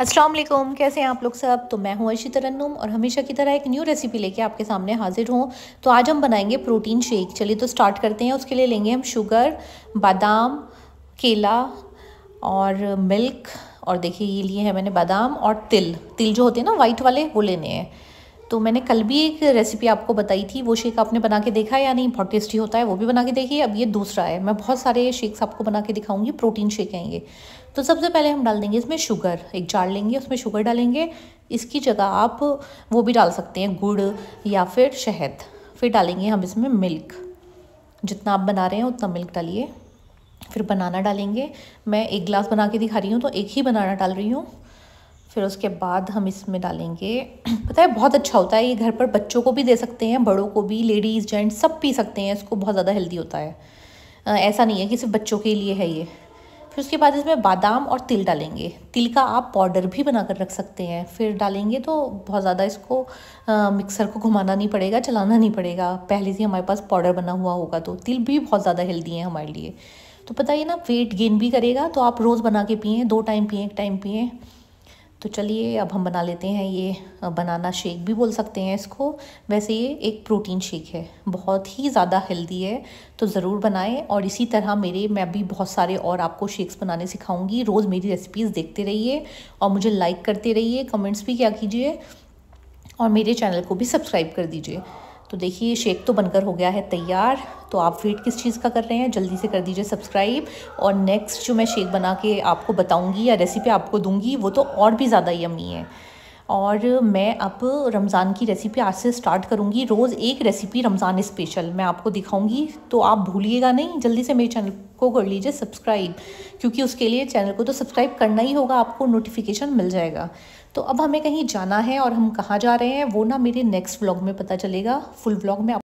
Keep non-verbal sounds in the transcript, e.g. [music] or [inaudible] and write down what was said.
असलम कैसे हैं आप लोग सब तो मैं हूं अर्शी तरन्नुम और हमेशा की तरह एक न्यू रेसिपी लेके आपके सामने हाजिर हूं तो आज हम बनाएंगे प्रोटीन शेक चलिए तो स्टार्ट करते हैं उसके लिए लेंगे हम शुगर बादाम केला और मिल्क और देखिए ये लिए हैं मैंने बादाम और तिल तिल जो होते हैं ना वाइट वाले वो लेने हैं तो मैंने कल भी एक रेसिपी आपको बताई थी वो शेक आपने बना के देखा या नहीं बहुत टेस्टी होता है वो भी बना के देखिए अब ये दूसरा है मैं बहुत सारे शेक्स आपको बना के दिखाऊंगी प्रोटीन शेक हैं ये तो सबसे पहले हम डाल देंगे इसमें शुगर एक जार लेंगे उसमें शुगर डालेंगे इसकी जगह आप वो भी डाल सकते हैं गुड़ या फिर शहद फिर डालेंगे हम इसमें मिल्क जितना आप बना रहे हैं उतना मिल्क डालिए फिर बनाना डालेंगे मैं एक गिलास बना के दिखा रही हूँ तो एक ही बनाना डाल रही हूँ फिर उसके बाद हम इसमें डालेंगे [clears throat] पता है बहुत अच्छा होता है ये घर पर बच्चों को भी दे सकते हैं बड़ों को भी लेडीज़ जेंट्स सब पी सकते हैं इसको बहुत ज़्यादा हेल्दी होता है ऐसा नहीं है कि सिर्फ बच्चों के लिए है ये फिर उसके बाद इसमें बादाम और तिल डालेंगे तिल का आप पाउडर भी बना कर रख सकते हैं फिर डालेंगे तो बहुत ज़्यादा इसको मिक्सर को घुमाना नहीं पड़ेगा चलाना नहीं पड़ेगा पहले से हमारे पास पाउडर बना हुआ होगा तो तिल भी बहुत ज़्यादा हेल्दी है हमारे लिए तो पता है ना वेट गेन भी करेगा तो आप रोज़ बना के पिए दो टाइम पिए एक टाइम पिए तो चलिए अब हम बना लेते हैं ये बनाना शेक भी बोल सकते हैं इसको वैसे ये एक प्रोटीन शेक है बहुत ही ज़्यादा हेल्दी है तो ज़रूर बनाएं और इसी तरह मेरे मैं भी बहुत सारे और आपको शेक्स बनाने सिखाऊंगी रोज़ मेरी रेसिपीज़ देखते रहिए और मुझे लाइक करते रहिए कमेंट्स भी क्या कीजिए और मेरे चैनल को भी सब्सक्राइब कर दीजिए तो देखिए शेक तो बनकर हो गया है तैयार तो आप वेट किस चीज़ का कर रहे हैं जल्दी से कर दीजिए सब्सक्राइब और नेक्स्ट जो मैं शेक बना के आपको बताऊंगी या रेसिपी आपको दूंगी वो तो और भी ज़्यादा यमी है और मैं अब रमज़ान की रेसिपी आज से स्टार्ट करूँगी रोज़ एक रेसिपी रमज़ान स्पेशल मैं आपको दिखाऊँगी तो आप भूलिएगा नहीं जल्दी से मेरे चैनल को कर लीजिए सब्सक्राइब क्योंकि उसके लिए चैनल को तो सब्सक्राइब करना ही होगा आपको नोटिफिकेशन मिल जाएगा तो अब हमें कहीं जाना है और हम कहाँ जा रहे हैं वो ना मेरे नेक्स्ट ब्लॉग में पता चलेगा फुल ब्लॉग में